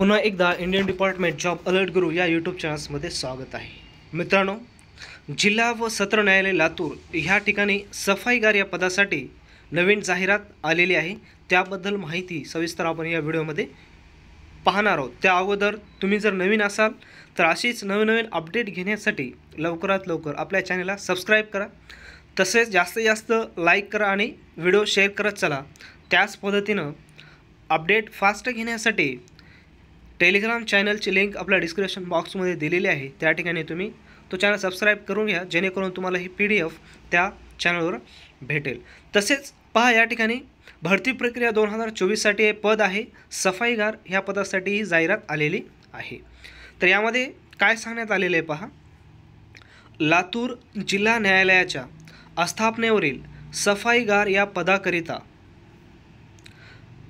पुन्हा एकदा Indian department job alert गुरु या यूट्यूब चॅनल्समध्ये स्वागत आहे मित्रांनो जिल्हा व सत्र न्यायालय लातूर ह्या ठिकाणी सफाईगार या पदासाठी नवीन जाहिरात आलेली आहे त्याबद्दल माहिती सविस्तर आपण या व्हिडिओमध्ये पाहणार आहोत त्या अगोदर तुम्ही जर नवीन असाल तर अशीच नवीन अपडेट घेण्यासाठी लवकरात लवकर आपल्या चॅनलला सबस्क्राईब करा तसेच जास्तीत जास्त लाईक करा आणि व्हिडिओ शेअर करत चला त्याच पद्धतीनं अपडेट फास्ट घेण्यासाठी टेलिग्राम चॅनलची लिंक आपल्या डिस्क्रिप्शन बॉक्समध्ये दिलेली आहे त्या ठिकाणी तुम्ही तो चॅनल सबस्क्राईब करून घ्या जेणेकरून तुम्हाला ही पी डी एफ त्या चॅनलवर भेटेल तसेच पहा या ठिकाणी भरती प्रक्रिया दोन हजार चोवीससाठी हे पद आहे सफाईगार ह्या पदासाठी ही जाहिरात आलेली आहे तर यामध्ये काय सांगण्यात आलेलं आहे पहा लातूर जिल्हा न्यायालयाच्या आस्थापनेवरील सफाईगार या पदाकरिता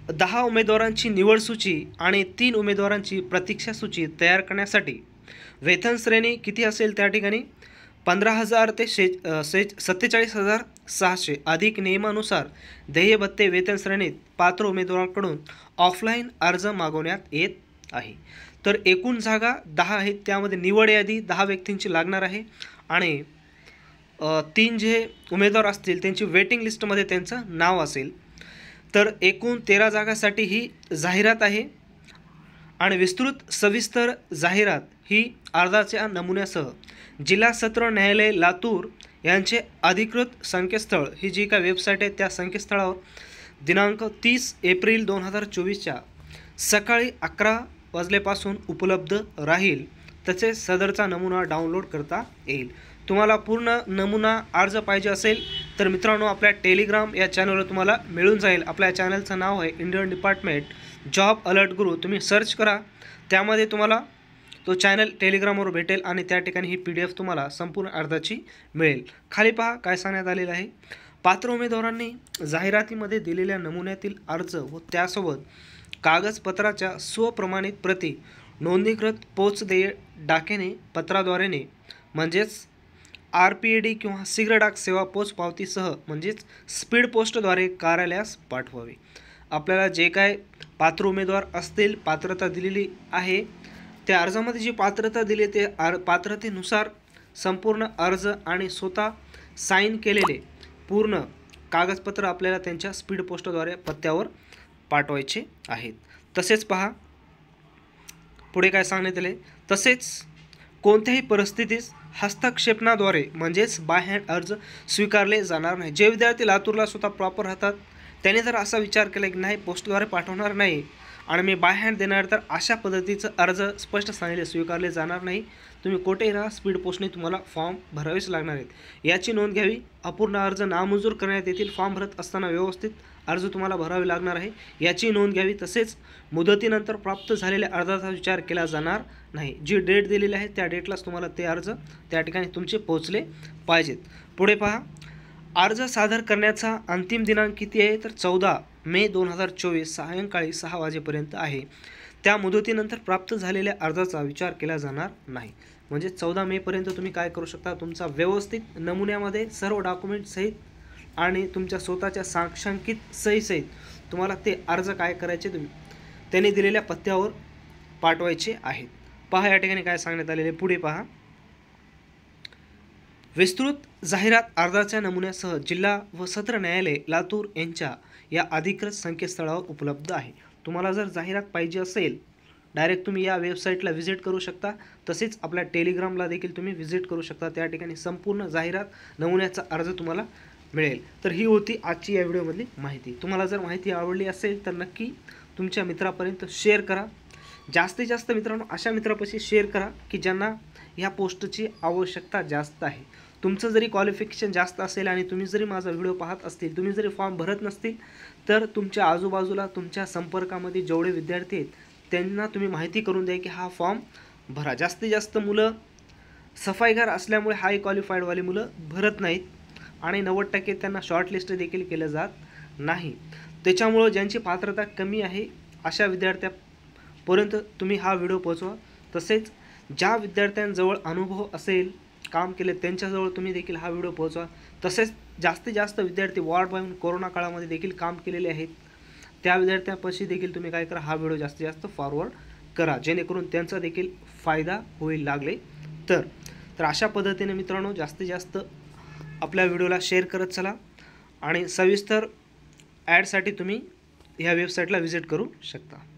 दहा उमेदवारांची निवड सूची आणि तीन उमेदवारांची प्रतीक्षा सूची तयार करण्यासाठी वेतन श्रेणी किती असेल त्या ठिकाणी पंधरा हजार ते शे शे सत्तेचाळीस हजार सहाशे अधिक नियमानुसार ध्येय भत्ते वेतन श्रेणीत पात्र उमेदवारांकडून ऑफलाईन अर्ज मागवण्यात येत आहे तर एकूण जागा दहा आहेत त्यामध्ये निवड यादी दहा व्यक्तींची लागणार आहे आणि तीन जे उमेदवार असतील त्यांची वेटिंग लिस्टमध्ये त्यांचं नाव असेल तर एकूण तेरा जागासाठी ही जाहिरात आहे आणि विस्तृत सविस्तर जाहिरात ही अर्जाच्या नमुन्यासह जिल्हा सत्र न्यायालय लातूर यांचे अधिकृत संकेतस्थळ ही जी काय वेबसाईट आहे त्या संकेतस्थळावर दिनांक तीस एप्रिल दोन हजार चोवीसच्या सकाळी अकरा वाजल्यापासून उपलब्ध राहील तसे सदरचा नमुना डाउनलोड करता येईल तुम्हाला पूर्ण नमुना अर्ज पाहिजे असेल तर मित्रांनो आपल्या टेलिग्राम या चॅनलवर तुम्हाला मिळून जाईल आपल्या चॅनलचं नाव आहे इंडियन डिपार्टमेंट जॉब अलर्ट गुरु तुम्ही सर्च करा त्यामध्ये तुम्हाला तो चॅनल टेलिग्रामवर भेटेल आणि त्या ठिकाणी ही पी डी एफ तुम्हाला संपूर्ण अर्धाची मिळेल खाली पहा काय सांगण्यात आलेलं आहे पात्र उमेदवारांनी जाहिरातीमध्ये दिलेल्या नमुन्यातील अर्ज व त्यासोबत कागदपत्राच्या स्वप्रमाणित प्रती नोंदणीकृत देय डाकेने पत्राद्वारेने म्हणजेच आर पी ए डी किंवा शीघ्र डाक सेवा पावतीसह म्हणजेच स्पीड पोस्टद्वारे कार्यालयास पाठवावे आपल्याला जे काय पात्र उमेदवार असतील पात्रता दिलेली आहे त्या अर्जामध्ये जी पात्रता दिली ते आर पात्रतेनुसार संपूर्ण अर्ज आणि स्वतः साईन केलेले पूर्ण कागदपत्र आपल्याला त्यांच्या स्पीड पोस्टद्वारे पत्त्यावर पाठवायचे आहेत तसेच पहा पुढे काय सांगण्यात आले तसेच कोणत्याही परिस्थितीत हस्तक्षेपणाद्वारे म्हणजेच बाय हँड अर्ज स्वीकारले जाणार नाही जे विद्यार्थी लातूरला सुद्धा प्रॉपर राहतात त्याने जर असा विचार केला की नाही पोस्टद्वारे पाठवणार नाही आणि मी बाय हँड देणार तर अशा पद्धतीचं अर्ज स्पष्ट सांगितले स्वीकारले जाणार नाही तुम्ही कोठेही राहा स्पीड पोस्टने तुम्हाला फॉर्म भरावेच लागणार आहेत याची नोंद घ्यावी अपूर्ण अर्ज नामंजूर करण्यात येतील फॉर्म भरत असताना व्यवस्थित अर्ज तुम्हाला भरावे लागणार आहे याची नोंद घ्यावी तसेच मुदतीनंतर प्राप्त झालेल्या अर्जाचा विचार केला जाणार नाही जी डेट दिलेली आहे त्या डेटलाच तुम्हाला ते अर्ज त्या ठिकाणी तुमचे पोहोचले पाहिजेत पुढे पहा अर्ज सादर करण्याचा अंतिम दिनांक किती आहे तर चौदा मे दोन हजार चोवीस सायंकाळी सहा वाजेपर्यंत आहे त्या मुदतीनंतर प्राप्त झालेल्या अर्जाचा विचार केला जाणार नाही म्हणजे चौदा मेपर्यंत तुम्ही काय करू शकता तुमचा व्यवस्थित नमुन्यामध्ये सर्व डॉक्युमेंट सहित आणि तुमच्या स्वतःच्या साक्षांकित सहीसहित तुम्हाला ते अर्ज काय करायचे तुम्ही त्यांनी दिलेल्या पत्त्यावर पाठवायचे आहेत पहा या ठिकाणी काय सांगण्यात आलेले पुढे पहा विस्तृत जाहिरात अर्जाच्या नमुन्यासह जिल्हा व सत्र न्यायालय लातूर यांच्या या अधिकृत संकेतस्थळावर उपलब्ध आहे तुम्हाला जर जाहिरात पाहिजे असेल डायरेक्ट तुम्ही या वेबसाईटला व्हिजिट करू शकता तसेच आपल्या टेलिग्रामला देखील तुम्ही व्हिजिट करू शकता त्या ठिकाणी संपूर्ण जाहिरात नमुन्याचा अर्ज तुम्हाला मिळेल तर ही होती आजची या व्हिडिओमधली माहिती तुम्हाला जर माहिती आवडली असेल तर नक्की तुमच्या मित्रापर्यंत शेअर करा जास्तीत जास्त मित्रांनो अशा मित्रापाशी शेअर करा की ज्यांना ह्या पोस्टची आवश्यकता जास्त आहे तुमचं जरी क्वालिफिकेशन जास्त असेल आणि तुम्ही जरी माझा व्हिडिओ पाहत असतील तुम्ही जरी फॉर्म भरत नसतील तर तुमच्या आजूबाजूला तुमच्या संपर्कामध्ये जेवढे विद्यार्थी आहेत त्यांना तुम्ही माहिती करून द्या की हा फॉर्म भरा जास्तीत जास्त मुलं सफाईगार असल्यामुळे हाय क्वालिफाईडवाली मुलं भरत नाहीत आणि नव्वद टक्के त्यांना शॉर्टलिस्ट देखील केलं जात नाही त्याच्यामुळं ज्यांची पात्रता कमी आहे अशा विद्यार्थ्या पर्यंत तुम्ही हा व्हिडिओ पोचवा तसेच ज्या विद्यार्थ्यांजवळ अनुभव असेल काम केले त्यांच्याजवळ तुम्ही देखील हा व्हिडिओ पोहोचवा तसेच जास्तीत जास्त विद्यार्थी वॉर्ड बॉयन कोरोना काळामध्ये देखील काम केलेले आहेत त्या विद्यार्थ्यांपाशी देखील तुम्ही काय करा हा व्हिडिओ जास्तीत जास्त फॉरवर्ड करा जेणेकरून त्यांचा देखील फायदा होईल लागले तर तर अशा पद्धतीने मित्रांनो जास्तीत जास्त आपल्या व्हिडिओला शेअर करत चला आणि सविस्तर ॲडसाठी तुम्ही ह्या वेबसाईटला व्हिजिट करू शकता